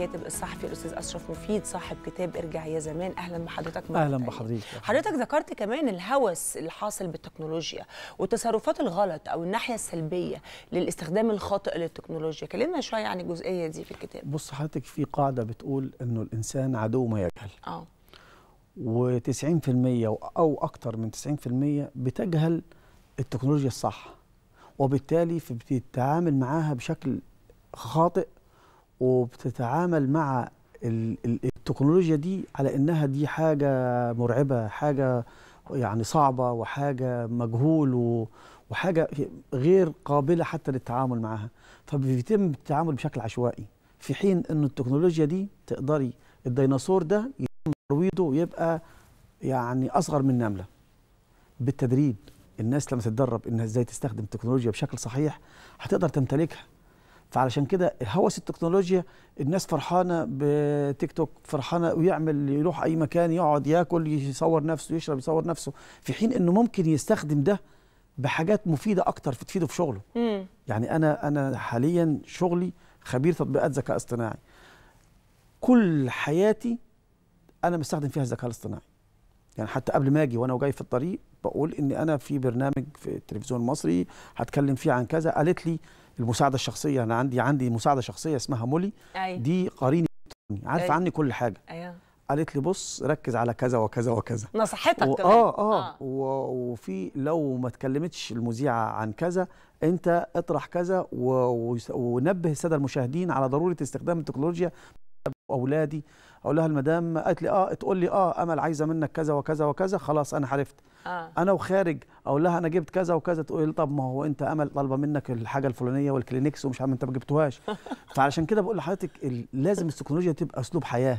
الكاتب الصحفي الاستاذ اشرف مفيد صاحب كتاب ارجع يا زمان اهلا بحضرتك اهلا بحضرتك حضرتك ذكرت كمان الهوس اللي حاصل بالتكنولوجيا والتصرفات الغلط او الناحيه السلبيه للاستخدام الخاطئ للتكنولوجيا كلمنا شويه عن الجزئيه دي في الكتاب بص حضرتك في قاعده بتقول انه الانسان عدو ما يجهل اه و90% او اكتر من 90% بتجهل التكنولوجيا الصح وبالتالي بتتعامل معاها بشكل خاطئ وبتتعامل مع التكنولوجيا دي على انها دي حاجه مرعبه حاجه يعني صعبه وحاجه مجهول وحاجه غير قابله حتى للتعامل معها فبيتم التعامل بشكل عشوائي في حين ان التكنولوجيا دي تقدري الديناصور ده يتم ترويضه ويبقى يعني اصغر من نمله بالتدريب الناس لما تتدرب انها ازاي تستخدم التكنولوجيا بشكل صحيح هتقدر تمتلكها فعلشان كده هوس التكنولوجيا الناس فرحانه بتيك توك فرحانه ويعمل يروح اي مكان يقعد ياكل يصور نفسه يشرب يصور نفسه في حين انه ممكن يستخدم ده بحاجات مفيده اكتر في تفيده في شغله مم. يعني انا انا حاليا شغلي خبير تطبيقات ذكاء اصطناعي كل حياتي انا بستخدم فيها الذكاء الاصطناعي يعني حتى قبل ما اجي وانا وجاي في الطريق بقول ان انا في برنامج في التلفزيون المصري هتكلم فيه عن كذا قالت لي المساعده الشخصيه انا عندي عندي مساعده شخصيه اسمها مولي أي. أيوه. دي قريني عارفه أي. أيوه. عني كل حاجه أيوه. قالت لي بص ركز على كذا وكذا وكذا نصحتك و... اه اه, آه. و... وفي لو ما اتكلمتش المذيعه عن كذا انت اطرح كذا و... و... ونبه الساده المشاهدين على ضروره استخدام التكنولوجيا واولادي اقول لها المدام قالت لي اه تقول لي اه امل عايزه منك كذا وكذا وكذا خلاص انا عرفت آه. انا وخارج اقول لها انا جبت كذا وكذا تقول لي طب ما هو انت امل طالبه منك الحاجه الفلانيه والكلينكس ومش عارف انت ما جبتوهاش فعلشان كده بقول لحضرتك لازم التكنولوجيا تبقى اسلوب حياه